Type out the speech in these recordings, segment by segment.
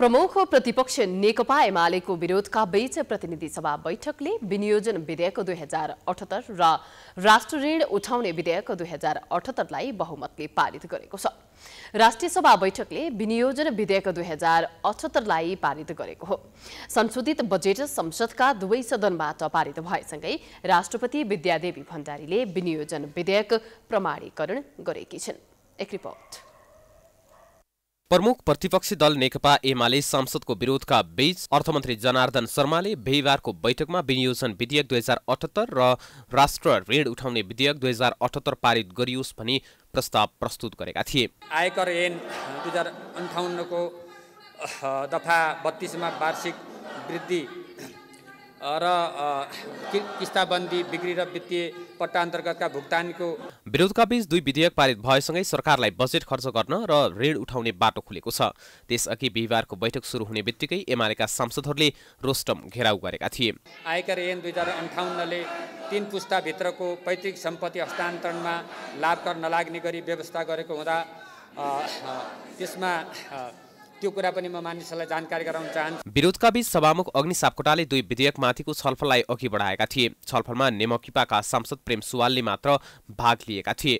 प्रमुख प्रतिपक्ष नेकपा एमालेको विरोधका बीच प्रतिनिधि सभा बैठकले विनियोजन विधेयक दुई हजार अठहत्तर र राष्ट्र ऋण उठाउने विधेयक दुई हजार अठहत्तरलाई बहुमतले पारित गरेको छ राष्ट्रिय सभा बैठकले विनियोजन विधेयक दुई हजार अठहत्तरलाई पारित गरेको हो संशोधित बजेट संसदका दुवै सदनबाट पारित भएसँगै राष्ट्रपति विद्यादेवी भण्डारीले विनियोजन विधेयक प्रमाणीकरण गरेकी छिन् एक रिपोर्ट प्रमुख प्रतिपक्षी दल नेकपा एमाले संसदको विरोधका बीच अर्थमन्त्री जनार्दन शर्माले बिहिबारको बैठकमा विनियोजन विधेयक दुई हजार अठहत्तर र राष्ट्र ऋण उठाउने विधेयक दुई हजार अठहत्तर पारित गरियोस् भनी प्रस्ताव प्रस्तुत गरेका थिए आयकर ऐन दुई हजार अन्ठाउन्नको दफा बत्तिसमा वार्षिक वृद्धि र किस्ताबन्दी बिक्री र वित्तीय पट्टा अन्तर्गतका भुक्तानीको विरोधका बीच दुई विधेयक पारित भएसँगै सरकारलाई बजेट खर्च गर्न र ऋण उठाउने बाटो खुलेको छ त्यसअघि बिहिबारको बैठक सुरु हुने बित्तिकै एमालेका सांसदहरूले रोस्टम घेराउ गरेका थिए आयकर ऐन दुई हजार अन्ठाउन्नले तिन पुस्ताभित्रको पैतृक सम्पत्ति हस्तान्तरणमा लाभकर नलाग्ने गरी व्यवस्था गरेको हुँदा त्यसमा त्यो कुरा पनि म मानिसहरूलाई जानकारी गराउन चाहन्छु विरोधका बीच सभामुख अग्नि सापकोटाले दुई विधेयकमाथिको छलफललाई अघि बढाएका थिए छलफलमा नेमकिपाका सांसद प्रेम सुवालले मात्र भाग लिएका थिए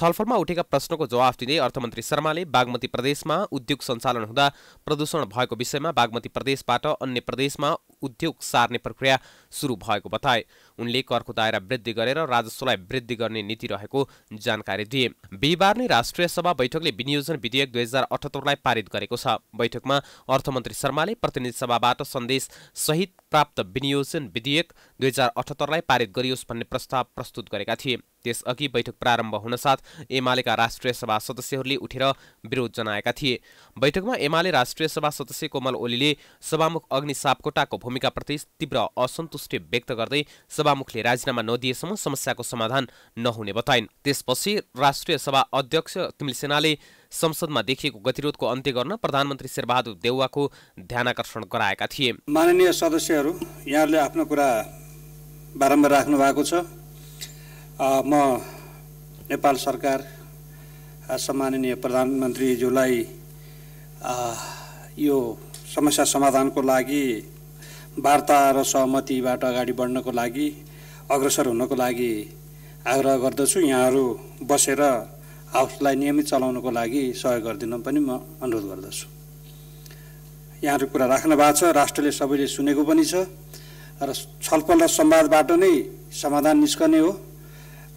छलफलमा उठेका प्रश्नको जवाफ दिँदै अर्थमन्त्री शर्माले बागमती प्रदेशमा उद्योग सञ्चालन हुँदा प्रदूषण भएको विषयमा बागमती प्रदेशबाट अन्य प्रदेशमा उद्योग सार्ने प्रक्रिया सुरु भएको बताए उनले करको दायरा वृद्धि गरेर राजस्वलाई वृद्धि गर्ने नीति रहेको जानकारी दिए बिहिबार नै राष्ट्रिय सभा बैठकले विनियोजन विधेयक दुई हजार अठहत्तरलाई पारित गरेको छ बैठकमा अर्थमन्त्री शर्माले प्रतिनिधि सभाबाट सन्देश सहित प्राप्त विनियोजन विधेयक दुई हजार अठहत्तरलाई पारित गरियोस् भन्ने प्रस्ताव प्रस्तुत गरेका थिए त्यसअघि बैठक प्रारम्भ हुनसाथ एमालेका राष्ट्रिय सभा सदस्यहरूले उठेर विरोध जनाएका थिए बैठकमा एमाले राष्ट्रिय सभा सदस्य कोमल ओलीले सभामुख अग्नि सापकोटाको भूमिकाप्रति तीव्र असन्तुष्टि व्यक्त गर्दै सभामुखले राजीनामा नदिएसम्म समस्याको समाधान नहुने बताइन् त्यसपछि राष्ट्रिय सभा अध्यक्ष सेनाले संसदमा देखिएको गतिरोधको अन्त्य गर्न प्रधानमन्त्री शेरबहादुर देउवाको ध्यानकर्षण गराएका थिए माननीय सदस्यहरू यहाँहरूले आफ्नो कुरा बारम्बार राख्नु भएको छ म नेपाल सरकार सम्माननीय प्रधानमन्त्रीज्यूलाई यो समस्या समाधानको लागि वार्ता र सहमतिबाट अगाडि बढ्नको लागि अग्रसर हुनको लागि आग्रह गर्दछु यहाँहरू बसेर हाउसलाई नियमित चलाउनको लागि सहयोग गरिदिन पनि म अनुरोध गर्दछु यहाँहरू कुरा राख्नु भएको छ राष्ट्रले सबैले सुनेको पनि छ र छलफल र संवादबाट नै समाधान निस्कने हो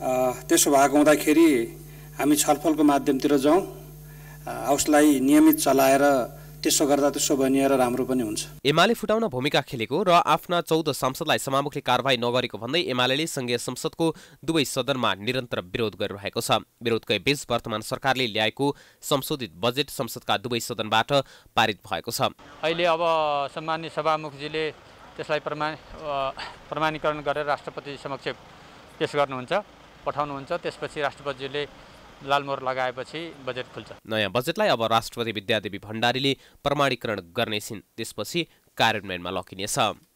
त्यसो भएको हुँदाखेरि हामी छलफलको माध्यमतिर जाउँ हाउसलाई नियमित चलाएर त्यसो गर्दा त्यसो बनिएर राम्रो पनि हुन्छ एमाले फुटाउन भूमिका खेलेको र आफ्ना चौध सांसदलाई समामुखले कारवाही नगरेको भन्दै एमाले सङ्घीय संसदको दुवै सदनमा निरन्तर विरोध गरिरहेको छ विरोधकै बीच वर्तमान सरकारले ल्याएको संशोधित बजेट संसदका दुवै सदनबाट पारित भएको छ अहिले अब सम्मान्य सभामुखजीले त्यसलाई प्रमाण प्रमाणीकरण गरेर राष्ट्रपति समक्ष पेस गर्नुहुन्छ पठाउनुहुन्छ त्यसपछि राष्ट्रपतिजीले लालमोर लगाएपछि बजेट खुल्छ नयाँ बजेटलाई अब राष्ट्रपति विद्यादेवी भण्डारीले प्रमाणीकरण गर्नेछिन् त्यसपछि कार्यान्वयनमा लकिनेछ